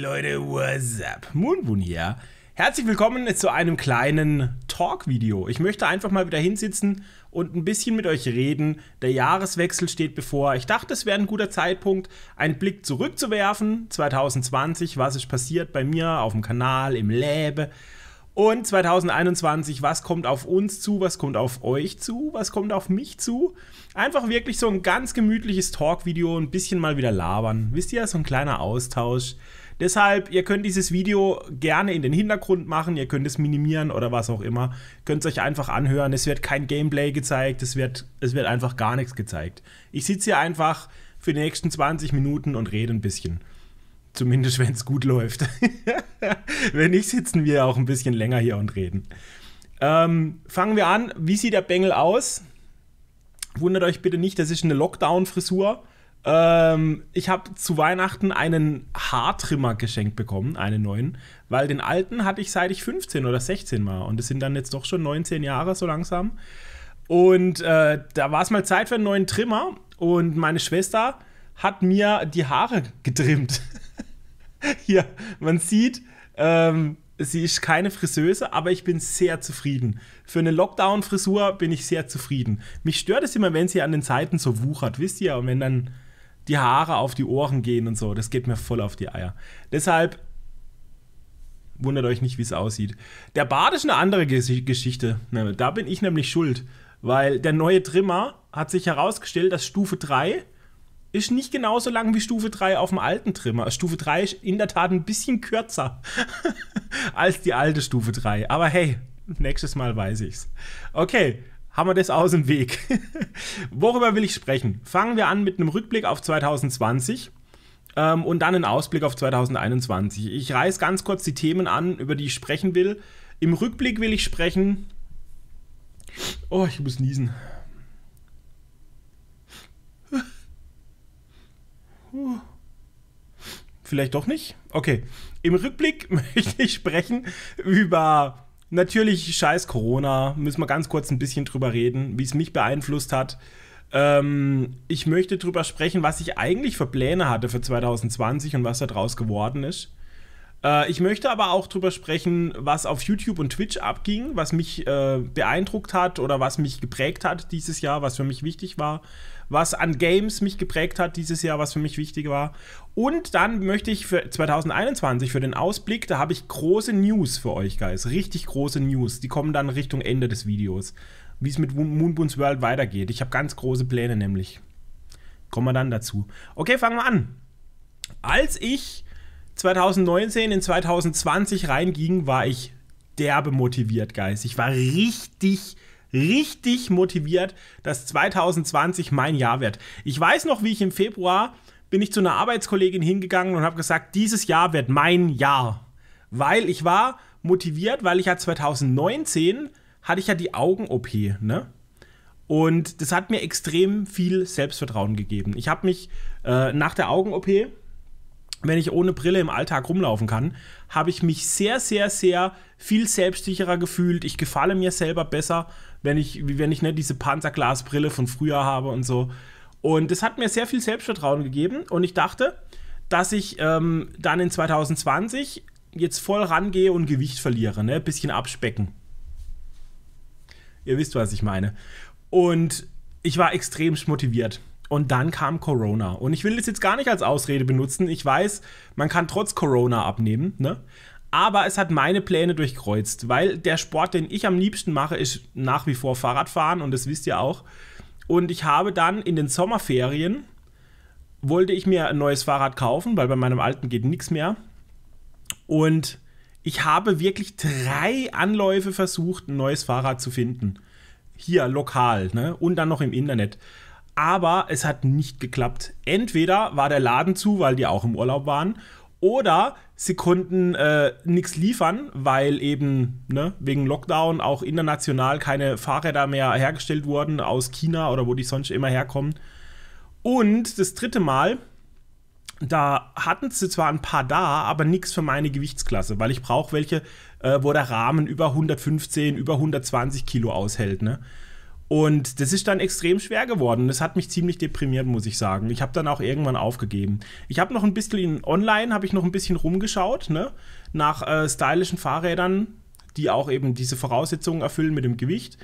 Leute, what's up? Moonboon hier. Herzlich willkommen zu einem kleinen Talk-Video. Ich möchte einfach mal wieder hinsitzen und ein bisschen mit euch reden. Der Jahreswechsel steht bevor. Ich dachte, es wäre ein guter Zeitpunkt, einen Blick zurückzuwerfen. 2020, was ist passiert bei mir auf dem Kanal, im Läbe. Und 2021, was kommt auf uns zu, was kommt auf euch zu, was kommt auf mich zu? Einfach wirklich so ein ganz gemütliches Talk-Video, ein bisschen mal wieder labern. Wisst ihr, so ein kleiner Austausch. Deshalb, ihr könnt dieses Video gerne in den Hintergrund machen, ihr könnt es minimieren oder was auch immer. Könnt es euch einfach anhören. Es wird kein Gameplay gezeigt, es wird, es wird einfach gar nichts gezeigt. Ich sitze hier einfach für die nächsten 20 Minuten und rede ein bisschen. Zumindest, wenn es gut läuft. wenn nicht, sitzen wir auch ein bisschen länger hier und reden. Ähm, fangen wir an. Wie sieht der Bengel aus? Wundert euch bitte nicht, das ist eine Lockdown-Frisur. Ähm, ich habe zu Weihnachten einen Haartrimmer geschenkt bekommen, einen neuen, weil den alten hatte ich seit ich 15 oder 16 war und es sind dann jetzt doch schon 19 Jahre so langsam. Und äh, da war es mal Zeit für einen neuen Trimmer und meine Schwester hat mir die Haare getrimmt. Hier, man sieht, ähm, sie ist keine Friseuse, aber ich bin sehr zufrieden. Für eine Lockdown-Frisur bin ich sehr zufrieden. Mich stört es immer, wenn sie an den Seiten so wuchert, wisst ihr? Und wenn dann die Haare auf die Ohren gehen und so. Das geht mir voll auf die Eier. Deshalb wundert euch nicht, wie es aussieht. Der Bart ist eine andere Geschichte. Ne? Da bin ich nämlich schuld, weil der neue Trimmer hat sich herausgestellt, dass Stufe 3 ist nicht genauso lang wie Stufe 3 auf dem alten Trimmer. Also Stufe 3 ist in der Tat ein bisschen kürzer als die alte Stufe 3. Aber hey, nächstes Mal weiß ich's. Okay, haben wir das aus dem Weg. Worüber will ich sprechen? Fangen wir an mit einem Rückblick auf 2020 ähm, und dann einen Ausblick auf 2021. Ich reiß ganz kurz die Themen an, über die ich sprechen will. Im Rückblick will ich sprechen. Oh, ich muss niesen. Vielleicht doch nicht? Okay. Im Rückblick möchte ich sprechen über Natürlich, scheiß Corona, müssen wir ganz kurz ein bisschen drüber reden, wie es mich beeinflusst hat. Ähm, ich möchte drüber sprechen, was ich eigentlich für Pläne hatte für 2020 und was da draus geworden ist. Äh, ich möchte aber auch drüber sprechen, was auf YouTube und Twitch abging, was mich äh, beeindruckt hat oder was mich geprägt hat dieses Jahr, was für mich wichtig war, was an Games mich geprägt hat dieses Jahr, was für mich wichtig war. Und dann möchte ich für 2021, für den Ausblick, da habe ich große News für euch, Guys. Richtig große News. Die kommen dann Richtung Ende des Videos. Wie es mit Moonboons World weitergeht. Ich habe ganz große Pläne nämlich. Kommen wir dann dazu. Okay, fangen wir an. Als ich 2019 in 2020 reinging, war ich derbe motiviert, Guys. Ich war richtig, richtig motiviert, dass 2020 mein Jahr wird. Ich weiß noch, wie ich im Februar bin ich zu einer Arbeitskollegin hingegangen und habe gesagt, dieses Jahr wird mein Jahr. Weil ich war motiviert, weil ich ja 2019 hatte ich ja die Augen-OP, ne? Und das hat mir extrem viel Selbstvertrauen gegeben. Ich habe mich äh, nach der Augen-OP, wenn ich ohne Brille im Alltag rumlaufen kann, habe ich mich sehr, sehr, sehr viel selbstsicherer gefühlt. Ich gefalle mir selber besser, wenn ich, wenn ich nicht ne, diese Panzerglasbrille von früher habe und so. Und das hat mir sehr viel Selbstvertrauen gegeben. Und ich dachte, dass ich ähm, dann in 2020 jetzt voll rangehe und Gewicht verliere, ne? bisschen abspecken. Ihr wisst, was ich meine. Und ich war extrem motiviert. Und dann kam Corona. Und ich will das jetzt gar nicht als Ausrede benutzen. Ich weiß, man kann trotz Corona abnehmen, ne? Aber es hat meine Pläne durchkreuzt, weil der Sport, den ich am liebsten mache, ist nach wie vor Fahrradfahren und das wisst ihr auch. Und ich habe dann in den Sommerferien, wollte ich mir ein neues Fahrrad kaufen, weil bei meinem alten geht nichts mehr. Und ich habe wirklich drei Anläufe versucht, ein neues Fahrrad zu finden. Hier lokal ne? und dann noch im Internet aber es hat nicht geklappt. Entweder war der Laden zu, weil die auch im Urlaub waren, oder sie konnten äh, nichts liefern, weil eben ne, wegen Lockdown auch international keine Fahrräder mehr hergestellt wurden aus China oder wo die sonst immer herkommen. Und das dritte Mal, da hatten sie zwar ein paar da, aber nichts für meine Gewichtsklasse, weil ich brauche welche, äh, wo der Rahmen über 115, über 120 Kilo aushält. Ne? Und das ist dann extrem schwer geworden. Das hat mich ziemlich deprimiert, muss ich sagen. Ich habe dann auch irgendwann aufgegeben. Ich habe noch ein bisschen online, habe ich noch ein bisschen rumgeschaut, ne? Nach äh, stylischen Fahrrädern, die auch eben diese Voraussetzungen erfüllen mit dem Gewicht.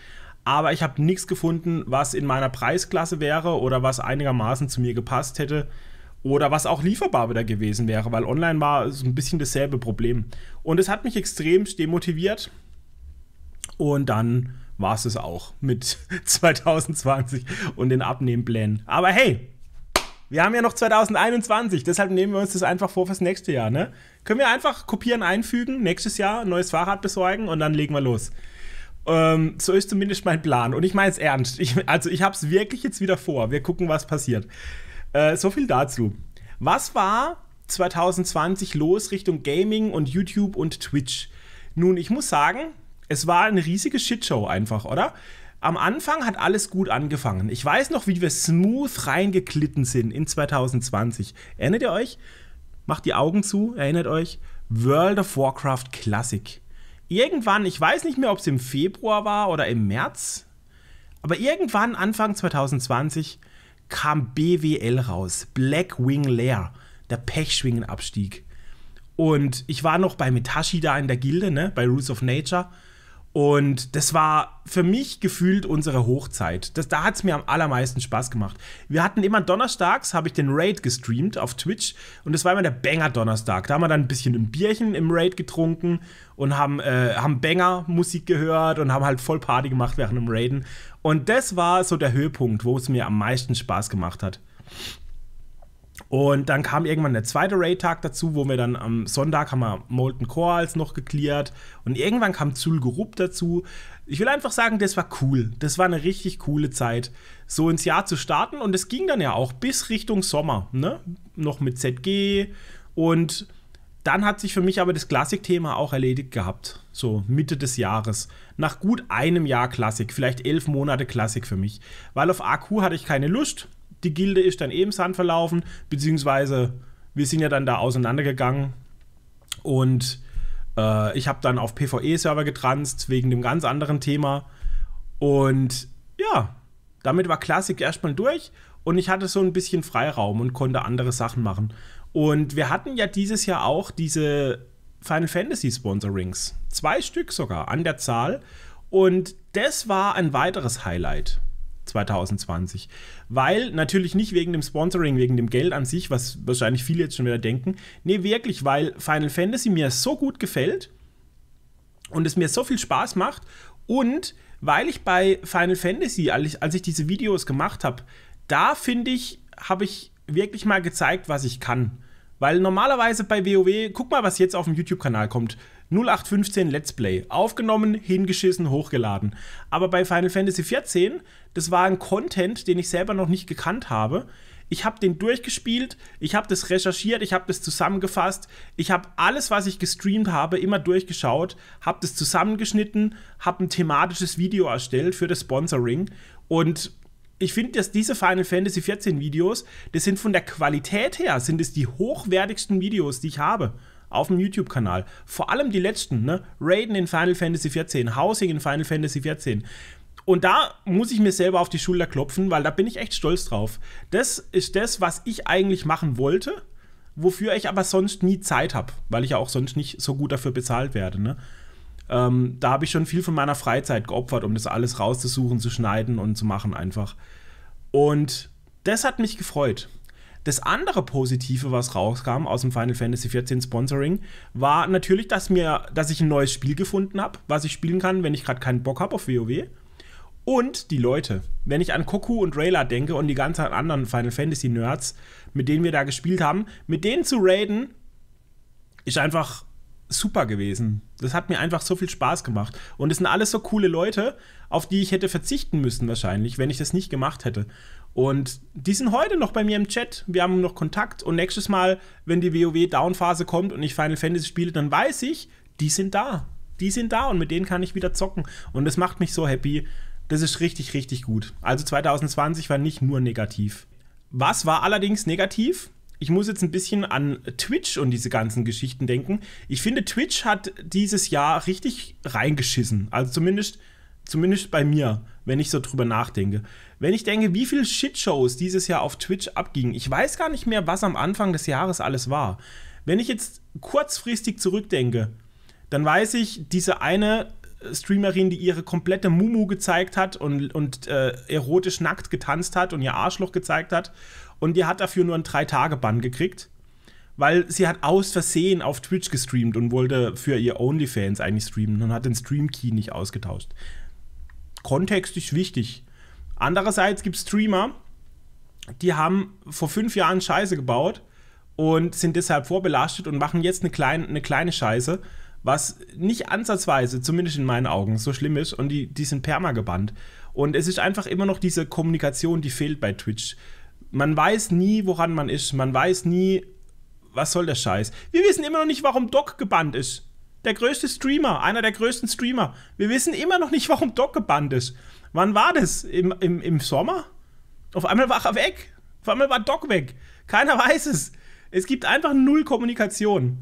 Aber ich habe nichts gefunden, was in meiner Preisklasse wäre oder was einigermaßen zu mir gepasst hätte oder was auch lieferbar wieder gewesen wäre, weil online war so ein bisschen dasselbe Problem. Und es hat mich extrem demotiviert. Und dann war es es auch mit 2020 und den Abnehmplänen. Aber hey, wir haben ja noch 2021, deshalb nehmen wir uns das einfach vor fürs nächste Jahr. Ne? Können wir einfach kopieren, einfügen, nächstes Jahr ein neues Fahrrad besorgen und dann legen wir los. Ähm, so ist zumindest mein Plan. Und ich meine es ernst. Ich, also ich habe es wirklich jetzt wieder vor. Wir gucken, was passiert. Äh, so viel dazu. Was war 2020 los Richtung Gaming und YouTube und Twitch? Nun, ich muss sagen, es war eine riesige Shitshow einfach, oder? Am Anfang hat alles gut angefangen. Ich weiß noch, wie wir smooth reingeklitten sind in 2020. Erinnert ihr euch? Macht die Augen zu, erinnert euch? World of Warcraft Classic. Irgendwann, ich weiß nicht mehr, ob es im Februar war oder im März, aber irgendwann Anfang 2020 kam BWL raus, Black Wing Lair, der Pechschwingenabstieg. Und ich war noch bei Mitashi da in der Gilde, ne, bei Rules of Nature. Und das war für mich gefühlt unsere Hochzeit. Das, da hat es mir am allermeisten Spaß gemacht. Wir hatten immer donnerstags, habe ich den Raid gestreamt auf Twitch und das war immer der Banger-Donnerstag. Da haben wir dann ein bisschen ein Bierchen im Raid getrunken und haben, äh, haben Banger-Musik gehört und haben halt voll Party gemacht während dem Raiden. Und das war so der Höhepunkt, wo es mir am meisten Spaß gemacht hat. Und dann kam irgendwann der zweite Raid-Tag dazu, wo wir dann am Sonntag haben wir Molten Corals noch geklärt. Und irgendwann kam Zulgerup dazu. Ich will einfach sagen, das war cool. Das war eine richtig coole Zeit, so ins Jahr zu starten. Und es ging dann ja auch bis Richtung Sommer, ne? Noch mit ZG. Und dann hat sich für mich aber das Klassik-Thema auch erledigt gehabt. So Mitte des Jahres. Nach gut einem Jahr Klassik, vielleicht elf Monate Klassik für mich. Weil auf AQ hatte ich keine Lust die Gilde ist dann eben Sand verlaufen, beziehungsweise wir sind ja dann da auseinandergegangen und äh, ich habe dann auf PvE-Server getranst wegen dem ganz anderen Thema und ja, damit war Klassik erstmal durch und ich hatte so ein bisschen Freiraum und konnte andere Sachen machen. Und wir hatten ja dieses Jahr auch diese Final Fantasy Sponsorings, zwei Stück sogar an der Zahl und das war ein weiteres Highlight. 2020. Weil natürlich nicht wegen dem Sponsoring, wegen dem Geld an sich, was wahrscheinlich viele jetzt schon wieder denken. Nee, wirklich, weil Final Fantasy mir so gut gefällt und es mir so viel Spaß macht und weil ich bei Final Fantasy, als ich, als ich diese Videos gemacht habe, da finde ich, habe ich wirklich mal gezeigt, was ich kann. Weil normalerweise bei WoW, guck mal, was jetzt auf dem YouTube-Kanal kommt. 0815 Let's Play. Aufgenommen, hingeschissen, hochgeladen. Aber bei Final Fantasy XIV, das war ein Content, den ich selber noch nicht gekannt habe. Ich habe den durchgespielt, ich habe das recherchiert, ich habe das zusammengefasst, ich habe alles, was ich gestreamt habe, immer durchgeschaut, habe das zusammengeschnitten, habe ein thematisches Video erstellt für das Sponsoring und ich finde, dass diese Final Fantasy 14 Videos, das sind von der Qualität her, sind es die hochwertigsten Videos, die ich habe auf dem YouTube-Kanal. Vor allem die letzten, ne? Raiden in Final Fantasy 14, Housing in Final Fantasy 14. Und da muss ich mir selber auf die Schulter klopfen, weil da bin ich echt stolz drauf. Das ist das, was ich eigentlich machen wollte, wofür ich aber sonst nie Zeit habe, weil ich ja auch sonst nicht so gut dafür bezahlt werde. Ne? Ähm, da habe ich schon viel von meiner Freizeit geopfert, um das alles rauszusuchen, zu schneiden und zu machen einfach. Und das hat mich gefreut. Das andere Positive, was rauskam aus dem Final Fantasy XIV Sponsoring, war natürlich, dass, mir, dass ich ein neues Spiel gefunden habe, was ich spielen kann, wenn ich gerade keinen Bock habe auf WoW. Und die Leute. Wenn ich an Koku und Rayla denke und die ganzen anderen Final Fantasy Nerds, mit denen wir da gespielt haben, mit denen zu raiden, ist einfach super gewesen. Das hat mir einfach so viel Spaß gemacht. Und es sind alles so coole Leute, auf die ich hätte verzichten müssen wahrscheinlich, wenn ich das nicht gemacht hätte. Und die sind heute noch bei mir im Chat. Wir haben noch Kontakt. Und nächstes Mal, wenn die WoW-Down-Phase kommt und ich Final Fantasy spiele, dann weiß ich, die sind da. Die sind da und mit denen kann ich wieder zocken. Und das macht mich so happy. Das ist richtig, richtig gut. Also 2020 war nicht nur negativ. Was war allerdings negativ? ich muss jetzt ein bisschen an Twitch und diese ganzen Geschichten denken. Ich finde, Twitch hat dieses Jahr richtig reingeschissen. Also zumindest, zumindest bei mir, wenn ich so drüber nachdenke. Wenn ich denke, wie viele Shitshows dieses Jahr auf Twitch abgingen, ich weiß gar nicht mehr, was am Anfang des Jahres alles war. Wenn ich jetzt kurzfristig zurückdenke, dann weiß ich, diese eine Streamerin, die ihre komplette Mumu gezeigt hat und, und äh, erotisch nackt getanzt hat und ihr Arschloch gezeigt hat und die hat dafür nur einen Drei-Tage-Bann gekriegt, weil sie hat aus Versehen auf Twitch gestreamt und wollte für ihr OnlyFans eigentlich streamen und hat den Stream-Key nicht ausgetauscht. Kontext ist wichtig. Andererseits gibt es Streamer, die haben vor fünf Jahren Scheiße gebaut und sind deshalb vorbelastet und machen jetzt eine, klein, eine kleine Scheiße, was nicht ansatzweise, zumindest in meinen Augen, so schlimm ist und die, die sind perma gebannt. Und es ist einfach immer noch diese Kommunikation, die fehlt bei Twitch man weiß nie, woran man ist. Man weiß nie, was soll der Scheiß. Wir wissen immer noch nicht, warum Doc gebannt ist. Der größte Streamer, einer der größten Streamer. Wir wissen immer noch nicht, warum Doc gebannt ist. Wann war das? Im, im, im Sommer? Auf einmal war er weg. Auf einmal war Doc weg. Keiner weiß es. Es gibt einfach null Kommunikation.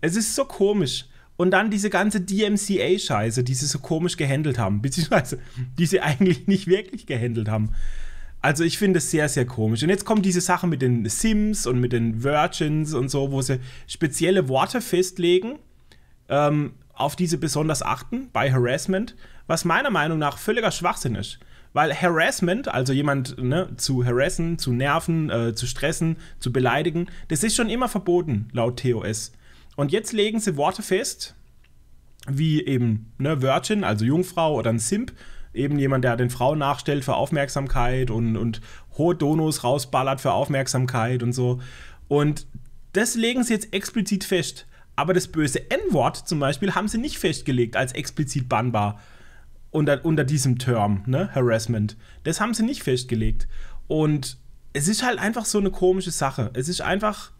Es ist so komisch. Und dann diese ganze DMCA-Scheiße, die sie so komisch gehandelt haben, beziehungsweise die sie eigentlich nicht wirklich gehandelt haben. Also ich finde es sehr, sehr komisch. Und jetzt kommen diese Sachen mit den Sims und mit den Virgins und so, wo sie spezielle Worte festlegen, ähm, auf die sie besonders achten bei Harassment, was meiner Meinung nach völliger Schwachsinn ist. Weil Harassment, also jemand ne, zu harassen, zu nerven, äh, zu stressen, zu beleidigen, das ist schon immer verboten laut TOS. Und jetzt legen sie Worte fest, wie eben ne, Virgin, also Jungfrau oder ein Simp, eben jemand, der den Frauen nachstellt für Aufmerksamkeit und, und hohe Donos rausballert für Aufmerksamkeit und so. Und das legen sie jetzt explizit fest. Aber das böse N-Wort zum Beispiel haben sie nicht festgelegt als explizit bannbar. Unter, unter diesem Term, ne? Harassment. Das haben sie nicht festgelegt. Und es ist halt einfach so eine komische Sache. Es ist einfach.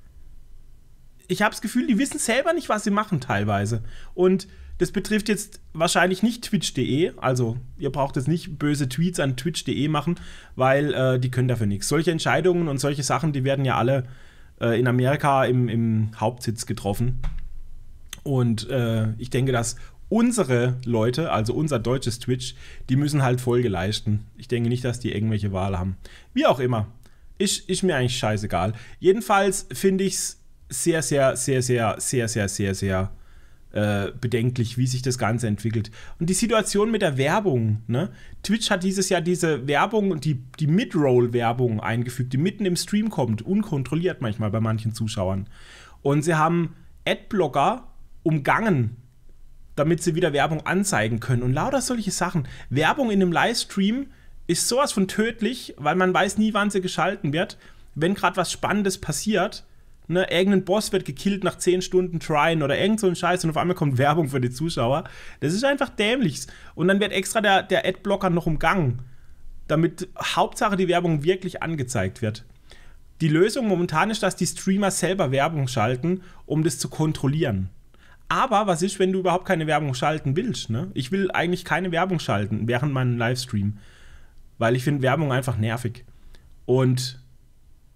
Ich habe das Gefühl, die wissen selber nicht, was sie machen teilweise. Und das betrifft jetzt wahrscheinlich nicht twitch.de, also ihr braucht jetzt nicht böse Tweets an twitch.de machen, weil äh, die können dafür nichts. Solche Entscheidungen und solche Sachen, die werden ja alle äh, in Amerika im, im, Hauptsitz getroffen. Und äh, ich denke, dass unsere Leute, also unser deutsches Twitch, die müssen halt Folge leisten. Ich denke nicht, dass die irgendwelche Wahl haben. Wie auch immer. Ist, ist mir eigentlich scheißegal. Jedenfalls finde ich es sehr, sehr, sehr, sehr, sehr, sehr, sehr, sehr äh, bedenklich, wie sich das Ganze entwickelt. Und die Situation mit der Werbung. Ne? Twitch hat dieses Jahr diese Werbung, die, die Mid-Roll-Werbung eingefügt, die mitten im Stream kommt, unkontrolliert manchmal bei manchen Zuschauern. Und sie haben Adblocker umgangen, damit sie wieder Werbung anzeigen können. Und lauter solche Sachen. Werbung in einem Livestream ist sowas von tödlich, weil man weiß nie, wann sie geschalten wird. Wenn gerade was Spannendes passiert, ne, irgendein Boss wird gekillt nach 10 Stunden Tryen oder irgend so ein Scheiß und auf einmal kommt Werbung für die Zuschauer. Das ist einfach dämlich. Und dann wird extra der, der Adblocker noch umgangen, damit Hauptsache die Werbung wirklich angezeigt wird. Die Lösung momentan ist, dass die Streamer selber Werbung schalten, um das zu kontrollieren. Aber was ist, wenn du überhaupt keine Werbung schalten willst? Ne? Ich will eigentlich keine Werbung schalten während meinem Livestream, weil ich finde Werbung einfach nervig. Und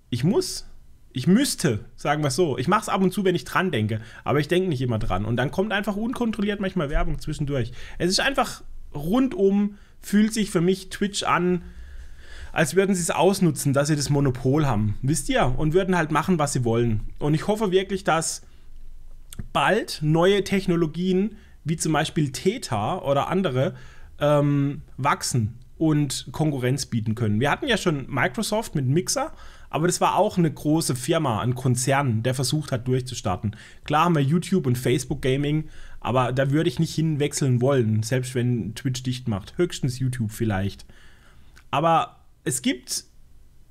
ich muss, ich müsste, sagen wir es so. Ich mache es ab und zu, wenn ich dran denke, aber ich denke nicht immer dran. Und dann kommt einfach unkontrolliert manchmal Werbung zwischendurch. Es ist einfach rundum, fühlt sich für mich Twitch an, als würden sie es ausnutzen, dass sie das Monopol haben. Wisst ihr? Und würden halt machen, was sie wollen. Und ich hoffe wirklich, dass bald neue Technologien, wie zum Beispiel Theta oder andere, ähm, wachsen und Konkurrenz bieten können. Wir hatten ja schon Microsoft mit Mixer, aber das war auch eine große Firma, ein Konzern, der versucht hat durchzustarten. Klar haben wir YouTube und Facebook Gaming, aber da würde ich nicht hinwechseln wollen, selbst wenn Twitch dicht macht. Höchstens YouTube vielleicht. Aber es gibt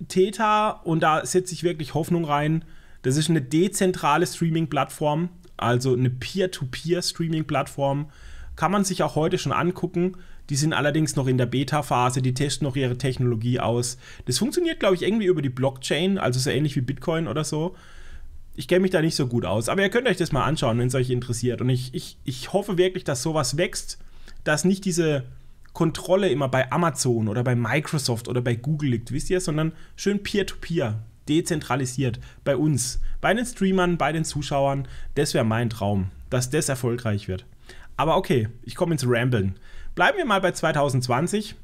Theta und da setze ich wirklich Hoffnung rein. Das ist eine dezentrale Streaming-Plattform, also eine Peer-to-Peer-Streaming-Plattform. Kann man sich auch heute schon angucken. Die sind allerdings noch in der Beta-Phase, die testen noch ihre Technologie aus. Das funktioniert, glaube ich, irgendwie über die Blockchain, also so ähnlich wie Bitcoin oder so. Ich kenne mich da nicht so gut aus, aber ihr könnt euch das mal anschauen, wenn es euch interessiert. Und ich, ich, ich hoffe wirklich, dass sowas wächst, dass nicht diese Kontrolle immer bei Amazon oder bei Microsoft oder bei Google liegt, wisst ihr, sondern schön peer-to-peer, -peer, dezentralisiert, bei uns, bei den Streamern, bei den Zuschauern. Das wäre mein Traum, dass das erfolgreich wird. Aber okay, ich komme ins Ramblen. Bleiben wir mal bei 2020.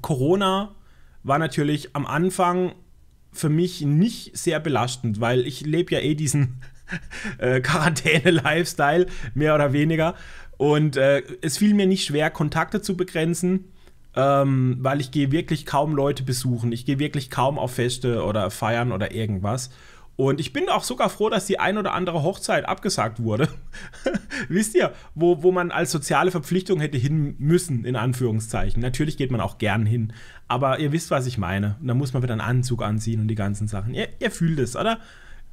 Corona war natürlich am Anfang für mich nicht sehr belastend, weil ich lebe ja eh diesen äh, Quarantäne-Lifestyle, mehr oder weniger. Und äh, es fiel mir nicht schwer, Kontakte zu begrenzen, ähm, weil ich gehe wirklich kaum Leute besuchen. Ich gehe wirklich kaum auf Feste oder feiern oder irgendwas. Und ich bin auch sogar froh, dass die ein oder andere Hochzeit abgesagt wurde. Wisst ihr, wo, wo man als soziale Verpflichtung hätte hin müssen, in Anführungszeichen. Natürlich geht man auch gern hin, aber ihr wisst, was ich meine. Und da muss man wieder einen Anzug anziehen und die ganzen Sachen. Ihr, ihr fühlt es, oder?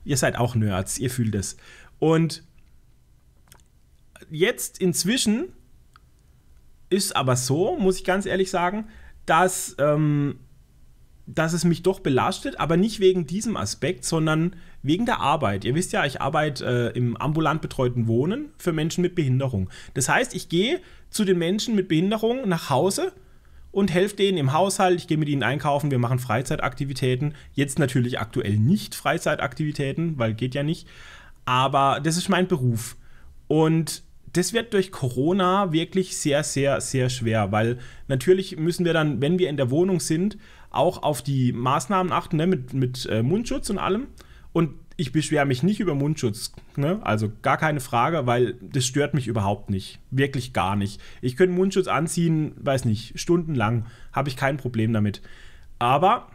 Ihr seid auch Nerds, ihr fühlt es. Und jetzt inzwischen ist aber so, muss ich ganz ehrlich sagen, dass ähm, dass es mich doch belastet, aber nicht wegen diesem Aspekt, sondern wegen der Arbeit. Ihr wisst ja, ich arbeite äh, im ambulant betreuten Wohnen für Menschen mit Behinderung. Das heißt, ich gehe zu den Menschen mit Behinderung nach Hause und helfe denen im Haushalt, ich gehe mit ihnen einkaufen, wir machen Freizeitaktivitäten. Jetzt natürlich aktuell nicht Freizeitaktivitäten, weil geht ja nicht. Aber das ist mein Beruf. Und das wird durch Corona wirklich sehr, sehr, sehr schwer, weil natürlich müssen wir dann, wenn wir in der Wohnung sind, auch auf die Maßnahmen achten, ne, mit, mit äh, Mundschutz und allem. Und ich beschwere mich nicht über Mundschutz, ne? also gar keine Frage, weil das stört mich überhaupt nicht, wirklich gar nicht. Ich könnte Mundschutz anziehen, weiß nicht, stundenlang, habe ich kein Problem damit. Aber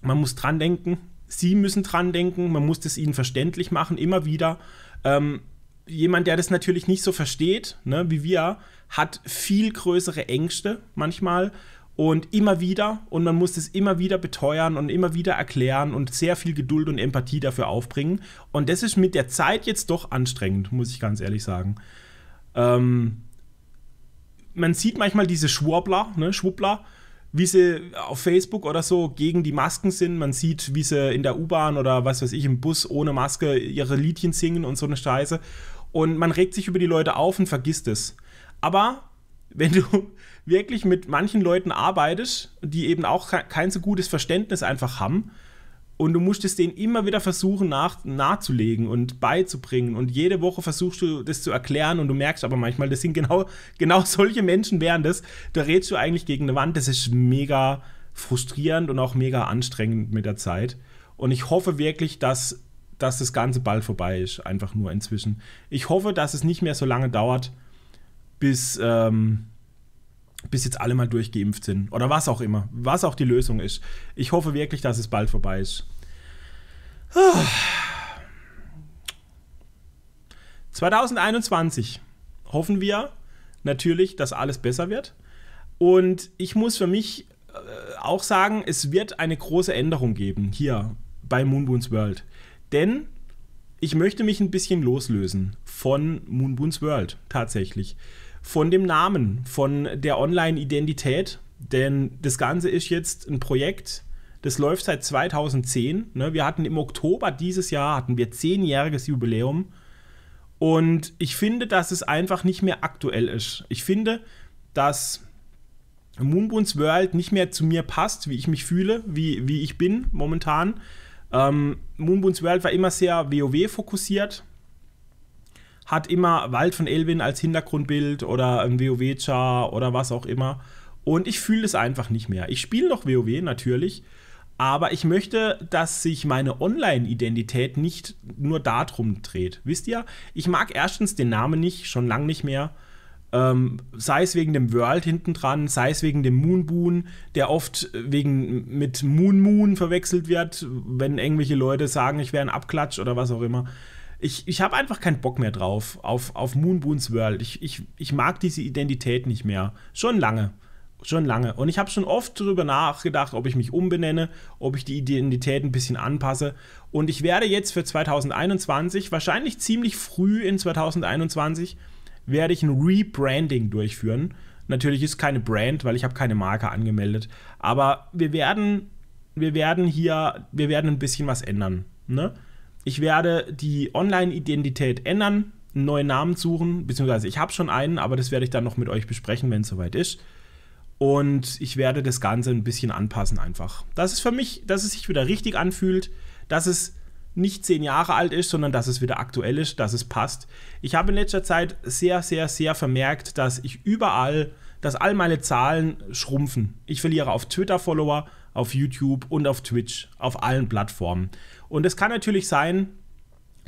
man muss dran denken, sie müssen dran denken, man muss es ihnen verständlich machen, immer wieder. Ähm, jemand, der das natürlich nicht so versteht, ne, wie wir, hat viel größere Ängste manchmal und immer wieder und man muss es immer wieder beteuern und immer wieder erklären und sehr viel Geduld und Empathie dafür aufbringen. Und das ist mit der Zeit jetzt doch anstrengend, muss ich ganz ehrlich sagen. Ähm, man sieht manchmal diese Schwurbler, ne, Schwuppler, wie sie auf Facebook oder so gegen die Masken sind. Man sieht, wie sie in der U-Bahn oder was weiß ich, im Bus ohne Maske ihre Liedchen singen und so eine Scheiße. Und man regt sich über die Leute auf und vergisst es. Aber wenn du wirklich mit manchen Leuten arbeitest, die eben auch kein so gutes Verständnis einfach haben, und du musstest denen immer wieder versuchen nach, nahezulegen und beizubringen und jede Woche versuchst du das zu erklären und du merkst aber manchmal, das sind genau, genau solche Menschen wären das, da redest du eigentlich gegen eine Wand, das ist mega frustrierend und auch mega anstrengend mit der Zeit und ich hoffe wirklich, dass, dass das Ganze bald vorbei ist, einfach nur inzwischen. Ich hoffe, dass es nicht mehr so lange dauert, bis... Ähm, bis jetzt alle mal durchgeimpft sind oder was auch immer, was auch die Lösung ist. Ich hoffe wirklich, dass es bald vorbei ist. Ah. 2021 hoffen wir natürlich, dass alles besser wird. Und ich muss für mich äh, auch sagen, es wird eine große Änderung geben hier bei Moonboons World. Denn ich möchte mich ein bisschen loslösen von Moonboons World tatsächlich von dem Namen, von der Online-Identität. Denn das Ganze ist jetzt ein Projekt, das läuft seit 2010. Ne? Wir hatten im Oktober dieses Jahr, hatten wir zehnjähriges Jubiläum. Und ich finde, dass es einfach nicht mehr aktuell ist. Ich finde, dass Moonboons World nicht mehr zu mir passt, wie ich mich fühle, wie, wie ich bin momentan. Ähm, Moonboons World war immer sehr WoW fokussiert hat immer Wald von Elvin als Hintergrundbild oder ein ähm, WoW-Char oder was auch immer. Und ich fühle es einfach nicht mehr. Ich spiele noch WoW natürlich, aber ich möchte, dass sich meine Online-Identität nicht nur darum dreht. Wisst ihr, ich mag erstens den Namen nicht, schon lange nicht mehr. Ähm, sei es wegen dem World hinten dran, sei es wegen dem Moonboon, der oft äh, wegen mit Moon Moon verwechselt wird, wenn irgendwelche Leute sagen, ich wäre ein Abklatsch oder was auch immer ich, ich habe einfach keinen Bock mehr drauf, auf, auf Moonboons World. Ich, ich, ich mag diese Identität nicht mehr. Schon lange. Schon lange. Und ich habe schon oft darüber nachgedacht, ob ich mich umbenenne, ob ich die Identität ein bisschen anpasse. Und ich werde jetzt für 2021, wahrscheinlich ziemlich früh in 2021, werde ich ein Rebranding durchführen. Natürlich ist keine Brand, weil ich habe keine Marke angemeldet. Aber wir werden, wir werden hier, wir werden ein bisschen was ändern. Ne? ich werde die Online-Identität ändern, einen neuen Namen suchen, beziehungsweise ich habe schon einen, aber das werde ich dann noch mit euch besprechen, wenn es soweit ist. Und ich werde das Ganze ein bisschen anpassen einfach. Das ist für mich, dass es sich wieder richtig anfühlt, dass es nicht zehn Jahre alt ist, sondern dass es wieder aktuell ist, dass es passt. Ich habe in letzter Zeit sehr, sehr, sehr vermerkt, dass ich überall, dass all meine Zahlen schrumpfen. Ich verliere auf Twitter Follower, auf YouTube und auf Twitch, auf allen Plattformen. Und es kann natürlich sein,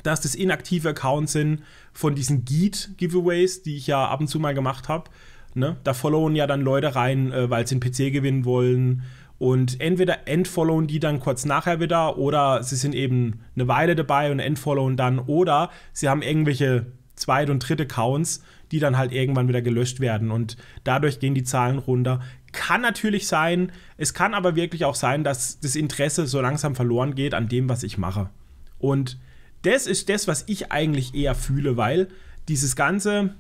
dass das inaktive Accounts sind von diesen Geat-Giveaways, die ich ja ab und zu mal gemacht habe. Ne? Da followen ja dann Leute rein, äh, weil sie einen PC gewinnen wollen. Und entweder entfollowen die dann kurz nachher wieder oder sie sind eben eine Weile dabei und entfollowen dann oder sie haben irgendwelche zweite und dritte Accounts, die dann halt irgendwann wieder gelöscht werden und dadurch gehen die Zahlen runter kann natürlich sein, es kann aber wirklich auch sein, dass das Interesse so langsam verloren geht an dem, was ich mache. Und das ist das, was ich eigentlich eher fühle, weil dieses ganze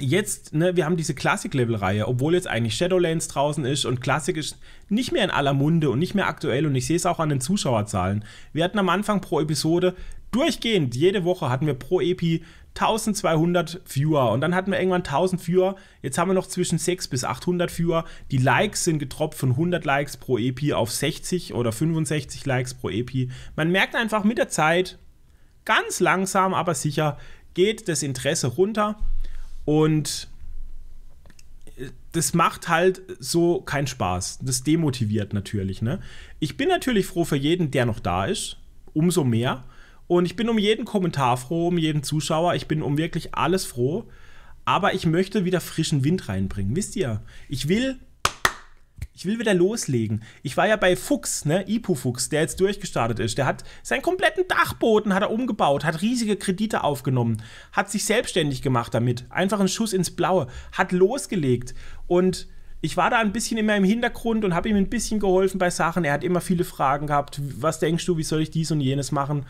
jetzt, ne, wir haben diese Classic-Level-Reihe, obwohl jetzt eigentlich Shadowlands draußen ist und Classic ist nicht mehr in aller Munde und nicht mehr aktuell und ich sehe es auch an den Zuschauerzahlen. Wir hatten am Anfang pro Episode durchgehend, jede Woche hatten wir pro Epi 1200 Viewer und dann hatten wir irgendwann 1000 Viewer. Jetzt haben wir noch zwischen 6 bis 800 Viewer. Die Likes sind getroppt von 100 Likes pro EP auf 60 oder 65 Likes pro EP. Man merkt einfach mit der Zeit, ganz langsam, aber sicher, geht das Interesse runter und äh, das macht halt so keinen Spaß. Das demotiviert natürlich. Ne? Ich bin natürlich froh für jeden, der noch da ist. Umso mehr. Und ich bin um jeden Kommentar froh, um jeden Zuschauer, ich bin um wirklich alles froh. Aber ich möchte wieder frischen Wind reinbringen. Wisst ihr, ich will ich will wieder loslegen. Ich war ja bei Fuchs, ne, Ipu Fuchs, der jetzt durchgestartet ist. Der hat seinen kompletten Dachboden hat er umgebaut, hat riesige Kredite aufgenommen, hat sich selbstständig gemacht damit. Einfach einen Schuss ins Blaue, hat losgelegt und ich war da ein bisschen immer im Hintergrund und habe ihm ein bisschen geholfen bei Sachen. Er hat immer viele Fragen gehabt. Was denkst du, wie soll ich dies und jenes machen?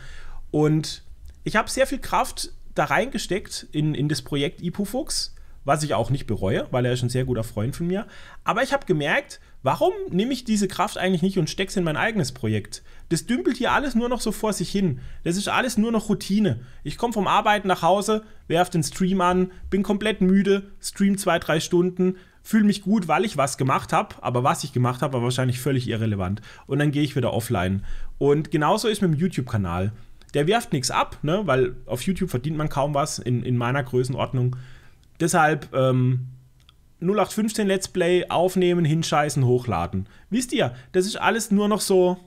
Und ich habe sehr viel Kraft da reingesteckt in, in das Projekt IPUFUCHS, was ich auch nicht bereue, weil er ist ein sehr guter Freund von mir. Aber ich habe gemerkt, warum nehme ich diese Kraft eigentlich nicht und stecke es in mein eigenes Projekt? Das dümpelt hier alles nur noch so vor sich hin. Das ist alles nur noch Routine. Ich komme vom Arbeiten nach Hause, werfe den Stream an, bin komplett müde, stream zwei, drei Stunden, fühle mich gut, weil ich was gemacht habe, aber was ich gemacht habe, war wahrscheinlich völlig irrelevant. Und dann gehe ich wieder offline. Und genauso ist mit dem YouTube-Kanal der wirft nichts ab, ne? weil auf YouTube verdient man kaum was in, in meiner Größenordnung. Deshalb ähm, 0815 Let's Play aufnehmen, hinscheißen, hochladen. Wisst ihr, das ist alles nur noch so.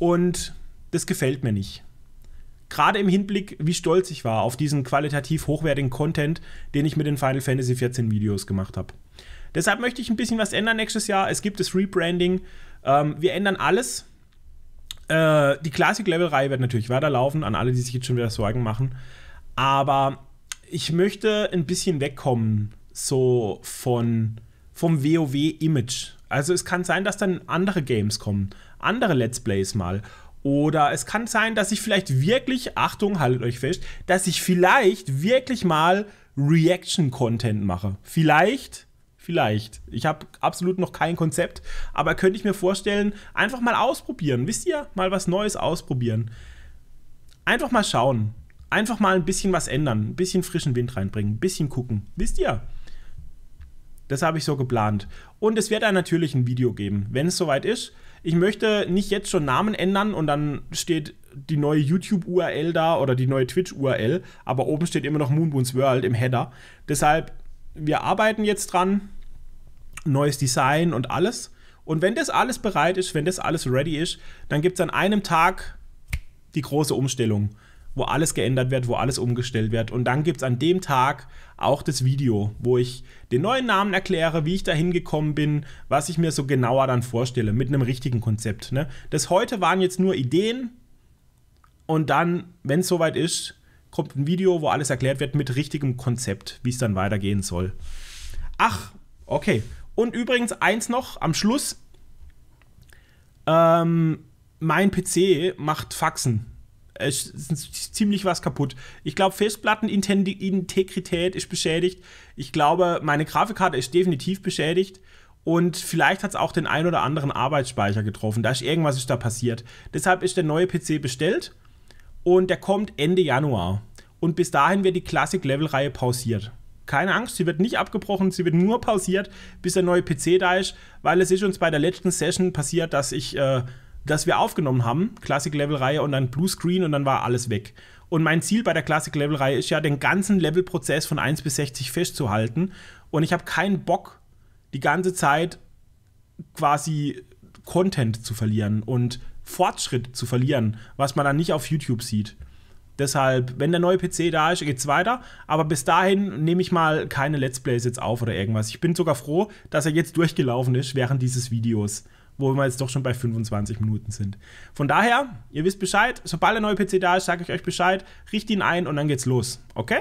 Und das gefällt mir nicht. Gerade im Hinblick, wie stolz ich war auf diesen qualitativ hochwertigen Content, den ich mit den Final Fantasy XIV Videos gemacht habe. Deshalb möchte ich ein bisschen was ändern nächstes Jahr. Es gibt das Rebranding. Ähm, wir ändern alles. Äh, die Classic-Level-Reihe wird natürlich weiterlaufen, an alle, die sich jetzt schon wieder Sorgen machen. Aber ich möchte ein bisschen wegkommen, so von, vom WoW-Image. Also es kann sein, dass dann andere Games kommen, andere Let's Plays mal. Oder es kann sein, dass ich vielleicht wirklich, Achtung, haltet euch fest, dass ich vielleicht wirklich mal Reaction-Content mache. Vielleicht Vielleicht. Ich habe absolut noch kein Konzept, aber könnte ich mir vorstellen, einfach mal ausprobieren. Wisst ihr, mal was Neues ausprobieren. Einfach mal schauen. Einfach mal ein bisschen was ändern, ein bisschen frischen Wind reinbringen, ein bisschen gucken. Wisst ihr? Das habe ich so geplant. Und es wird da natürlich ein Video geben, wenn es soweit ist. Ich möchte nicht jetzt schon Namen ändern und dann steht die neue YouTube-URL da oder die neue Twitch-URL, aber oben steht immer noch Moonboons World im Header. Deshalb wir arbeiten jetzt dran, neues Design und alles. Und wenn das alles bereit ist, wenn das alles ready ist, dann gibt es an einem Tag die große Umstellung, wo alles geändert wird, wo alles umgestellt wird. Und dann gibt es an dem Tag auch das Video, wo ich den neuen Namen erkläre, wie ich da hingekommen bin, was ich mir so genauer dann vorstelle, mit einem richtigen Konzept. Ne? Das heute waren jetzt nur Ideen. Und dann, wenn es soweit ist, kommt ein Video, wo alles erklärt wird mit richtigem Konzept, wie es dann weitergehen soll. Ach, okay. Und übrigens eins noch am Schluss. Ähm, mein PC macht Faxen. Es ist ziemlich was kaputt. Ich glaube, Festplattenintegrität ist beschädigt. Ich glaube, meine Grafikkarte ist definitiv beschädigt. Und vielleicht hat es auch den ein oder anderen Arbeitsspeicher getroffen. Da ist irgendwas ist da passiert. Deshalb ist der neue PC bestellt und der kommt Ende Januar. Und bis dahin wird die Classic-Level-Reihe pausiert. Keine Angst, sie wird nicht abgebrochen, sie wird nur pausiert, bis der neue PC da ist, weil es ist uns bei der letzten Session passiert, dass ich, äh, dass wir aufgenommen haben, Classic-Level-Reihe und dann Blue Screen und dann war alles weg. Und mein Ziel bei der Classic-Level-Reihe ist ja, den ganzen Level-Prozess von 1 bis 60 festzuhalten. Und ich habe keinen Bock, die ganze Zeit quasi Content zu verlieren und Fortschritt zu verlieren, was man dann nicht auf YouTube sieht. Deshalb, wenn der neue PC da ist, geht's weiter. Aber bis dahin nehme ich mal keine Let's Plays jetzt auf oder irgendwas. Ich bin sogar froh, dass er jetzt durchgelaufen ist während dieses Videos, wo wir jetzt doch schon bei 25 Minuten sind. Von daher, ihr wisst Bescheid. Sobald der neue PC da ist, sage ich euch Bescheid. Richt ihn ein und dann geht's los. Okay?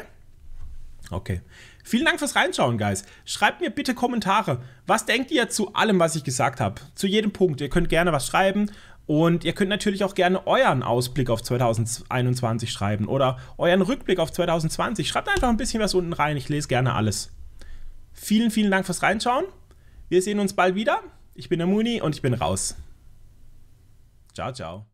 Okay. Vielen Dank fürs Reinschauen, Guys. Schreibt mir bitte Kommentare. Was denkt ihr zu allem, was ich gesagt habe? Zu jedem Punkt. Ihr könnt gerne was schreiben. Und ihr könnt natürlich auch gerne euren Ausblick auf 2021 schreiben oder euren Rückblick auf 2020. Schreibt einfach ein bisschen was unten rein. Ich lese gerne alles. Vielen, vielen Dank fürs Reinschauen. Wir sehen uns bald wieder. Ich bin der Muni und ich bin raus. Ciao, ciao.